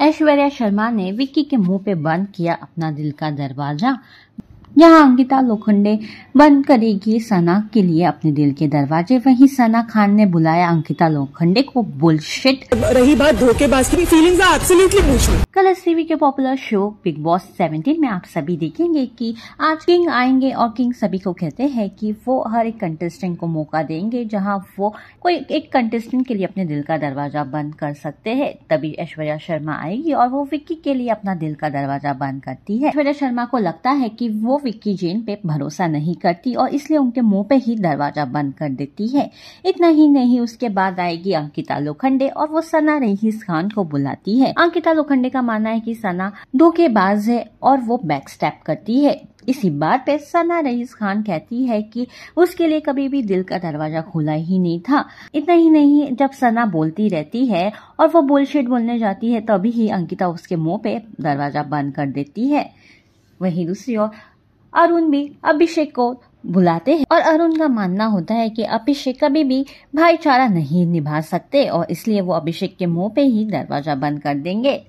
ऐश्वर्या शर्मा ने विक्की के मुंह पे बंद किया अपना दिल का दरवाजा यहाँ अंकिता लोखंडे बंद करेगी सना के लिए अपने दिल के दरवाजे वहीं सना खान ने बुलाया अंकिता लोखंडे को बुलशिट रही बात धोखेबाज की फीलिंग्स एब्सोल्युटली कल एस के पॉपुलर शो बिग बॉस 17 में आप सभी देखेंगे कि आज किंग आएंगे और किंग सभी को कहते हैं कि वो हर एक कंटेस्टेंट को मौका देंगे जहां वो कोई एक कंटेस्टेंट के लिए अपने दिल का दरवाजा बंद कर सकते हैं तभी ऐश्वर्या शर्मा आएगी और वो विक्की के लिए अपना दिल का दरवाजा बंद करती है ऐश्वर्या शर्मा को लगता है की वो विक्की जेन पे भरोसा नहीं करती और इसलिए उनके मुंह पे ही दरवाजा बंद कर देती है इतना ही नहीं उसके बाद आएगी अंकिता लोखंडे और वो सना रहीस खान को बुलाती है अंकिता लोखंडे का मानना है कि सना धोखेबाज है और वो बैक स्टेप करती है इसी बात पे सना रईस खान कहती है कि उसके लिए कभी भी दिल का दरवाजा खुला ही नहीं था इतना ही नहीं जब सना बोलती रहती है और वो बोलशेट बोलने जाती है तभी ही अंकिता उसके मुंह पे दरवाजा बंद कर देती है वहीं दूसरी ओर अरुण भी अभिषेक को बुलाते हैं और अरुण का मानना होता है कि अभिषेक कभी भी भाईचारा नहीं निभा सकते और इसलिए वो अभिषेक के मुंह पे ही दरवाजा बंद कर देंगे